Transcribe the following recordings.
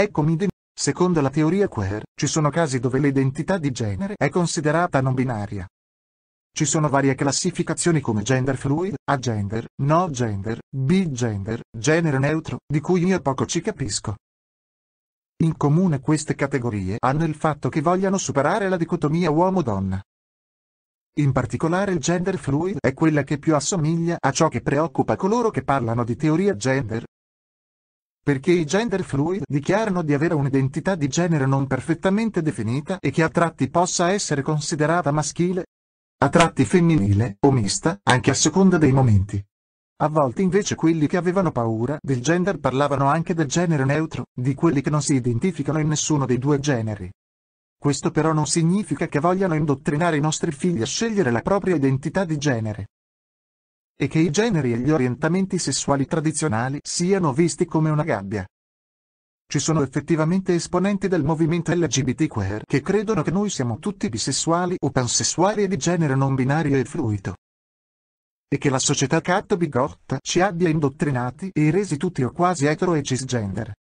Eccomi di Secondo la teoria queer, ci sono casi dove l'identità di genere è considerata non binaria. Ci sono varie classificazioni come gender fluid, agender, no gender, bigender, genere neutro, di cui io poco ci capisco. In comune queste categorie hanno il fatto che vogliano superare la dicotomia uomo-donna. In particolare il gender fluid è quella che più assomiglia a ciò che preoccupa coloro che parlano di teoria gender, perché i gender fluid dichiarano di avere un'identità di genere non perfettamente definita e che a tratti possa essere considerata maschile, a tratti femminile o mista, anche a seconda dei momenti. A volte invece quelli che avevano paura del gender parlavano anche del genere neutro, di quelli che non si identificano in nessuno dei due generi. Questo però non significa che vogliano indottrinare i nostri figli a scegliere la propria identità di genere e che i generi e gli orientamenti sessuali tradizionali siano visti come una gabbia. Ci sono effettivamente esponenti del movimento LGBTQR che credono che noi siamo tutti bisessuali o pansessuali e di genere non binario e fluido. E che la società cat bigotta ci abbia indottrinati e resi tutti o quasi etero e cisgender.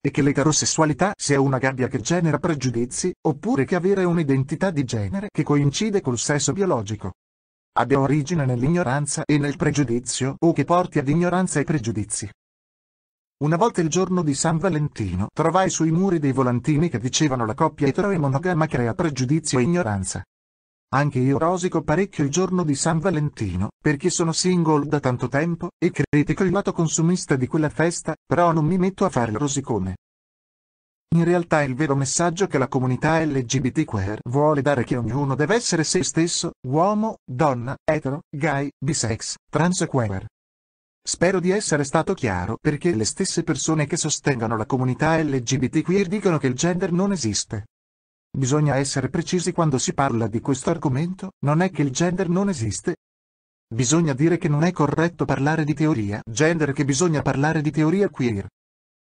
E che l'eterosessualità sia una gabbia che genera pregiudizi, oppure che avere un'identità di genere che coincide col sesso biologico abbia origine nell'ignoranza e nel pregiudizio o che porti ad ignoranza e pregiudizi. Una volta il giorno di San Valentino trovai sui muri dei volantini che dicevano la coppia etero e monogama crea pregiudizio e ignoranza. Anche io rosico parecchio il giorno di San Valentino, perché sono single da tanto tempo, e critico il lato consumista di quella festa, però non mi metto a fare il rosicone. In realtà il vero messaggio che la comunità LGBTQR vuole dare è che ognuno deve essere se stesso, uomo, donna, etero, gay, bisex, trans e queer. Spero di essere stato chiaro perché le stesse persone che sostengono la comunità LGBTQR dicono che il gender non esiste. Bisogna essere precisi quando si parla di questo argomento, non è che il gender non esiste. Bisogna dire che non è corretto parlare di teoria gender che bisogna parlare di teoria queer.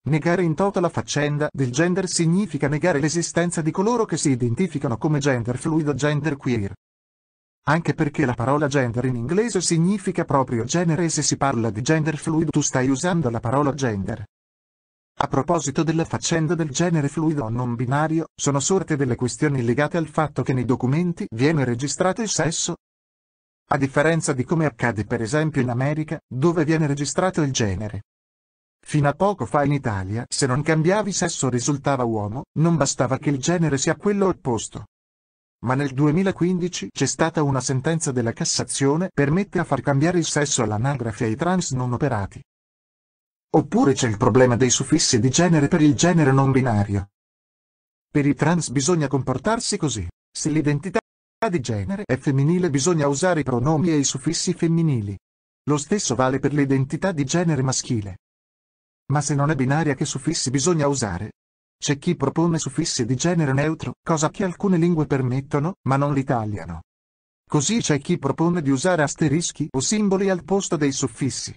Negare in toto la faccenda del gender significa negare l'esistenza di coloro che si identificano come gender fluido gender queer. Anche perché la parola gender in inglese significa proprio genere e se si parla di gender fluido tu stai usando la parola gender. A proposito della faccenda del genere fluido o non binario, sono sorte delle questioni legate al fatto che nei documenti viene registrato il sesso. A differenza di come accade per esempio in America, dove viene registrato il genere. Fino a poco fa in Italia, se non cambiavi sesso risultava uomo, non bastava che il genere sia quello opposto. Ma nel 2015 c'è stata una sentenza della Cassazione che permette a far cambiare il sesso all'anagrafe ai trans non operati. Oppure c'è il problema dei suffissi di genere per il genere non binario. Per i trans bisogna comportarsi così. Se l'identità di genere è femminile bisogna usare i pronomi e i suffissi femminili. Lo stesso vale per l'identità di genere maschile. Ma se non è binaria che suffissi bisogna usare? C'è chi propone suffissi di genere neutro, cosa che alcune lingue permettono, ma non l'italiano. Così c'è chi propone di usare asterischi o simboli al posto dei suffissi.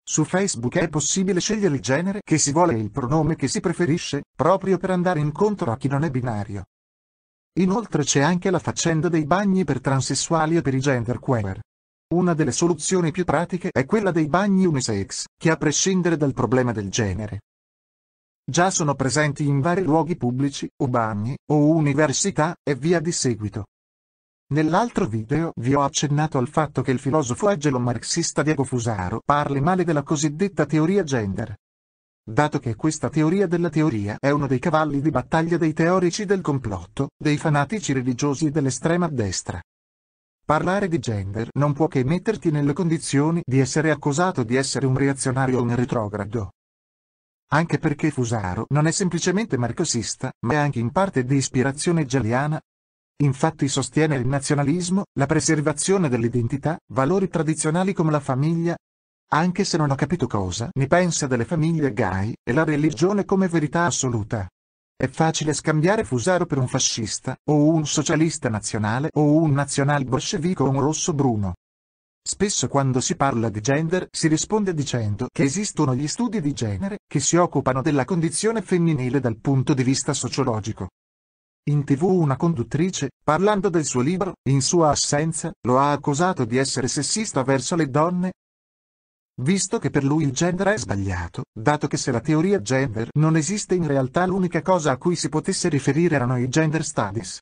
Su Facebook è possibile scegliere il genere che si vuole e il pronome che si preferisce, proprio per andare incontro a chi non è binario. Inoltre c'è anche la faccenda dei bagni per transessuali e per i genderqueer. Una delle soluzioni più pratiche è quella dei bagni unisex, che a prescindere dal problema del genere. Già sono presenti in vari luoghi pubblici, o bagni, o università, e via di seguito. Nell'altro video vi ho accennato al fatto che il filosofo agelo-marxista Diego Fusaro parli male della cosiddetta teoria gender. Dato che questa teoria della teoria è uno dei cavalli di battaglia dei teorici del complotto, dei fanatici religiosi e dell'estrema destra. Parlare di gender non può che metterti nelle condizioni di essere accusato di essere un reazionario o un retrogrado. Anche perché Fusaro non è semplicemente marxista, ma è anche in parte di ispirazione gialliana. Infatti sostiene il nazionalismo, la preservazione dell'identità, valori tradizionali come la famiglia, anche se non ho capito cosa ne pensa delle famiglie gay, e la religione come verità assoluta. È facile scambiare Fusaro per un fascista, o un socialista nazionale, o un nazional-bolscevico o un rosso-bruno. Spesso quando si parla di gender si risponde dicendo che esistono gli studi di genere che si occupano della condizione femminile dal punto di vista sociologico. In tv una conduttrice, parlando del suo libro, in sua assenza, lo ha accusato di essere sessista verso le donne, Visto che per lui il gender è sbagliato, dato che se la teoria gender non esiste in realtà l'unica cosa a cui si potesse riferire erano i gender studies.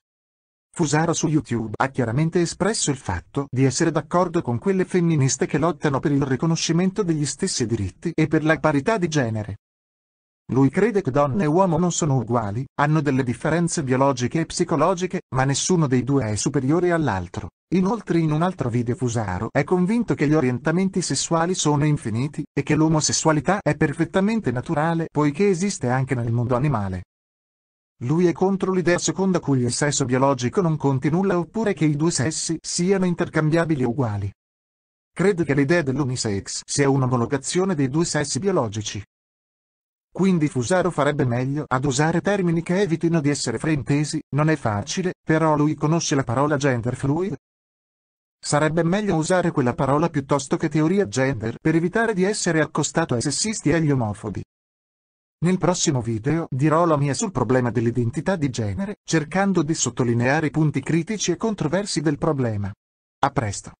Fusara su YouTube ha chiaramente espresso il fatto di essere d'accordo con quelle femministe che lottano per il riconoscimento degli stessi diritti e per la parità di genere. Lui crede che donna e uomo non sono uguali, hanno delle differenze biologiche e psicologiche, ma nessuno dei due è superiore all'altro. Inoltre in un altro video Fusaro è convinto che gli orientamenti sessuali sono infiniti e che l'omosessualità è perfettamente naturale poiché esiste anche nel mondo animale. Lui è contro l'idea secondo cui il sesso biologico non conti nulla oppure che i due sessi siano intercambiabili uguali. Crede che l'idea dell'unisex sia un'omologazione dei due sessi biologici. Quindi Fusaro farebbe meglio ad usare termini che evitino di essere fraintesi, non è facile, però lui conosce la parola gender fluid. Sarebbe meglio usare quella parola piuttosto che teoria gender per evitare di essere accostato ai sessisti e agli omofobi. Nel prossimo video dirò la mia sul problema dell'identità di genere, cercando di sottolineare i punti critici e controversi del problema. A presto!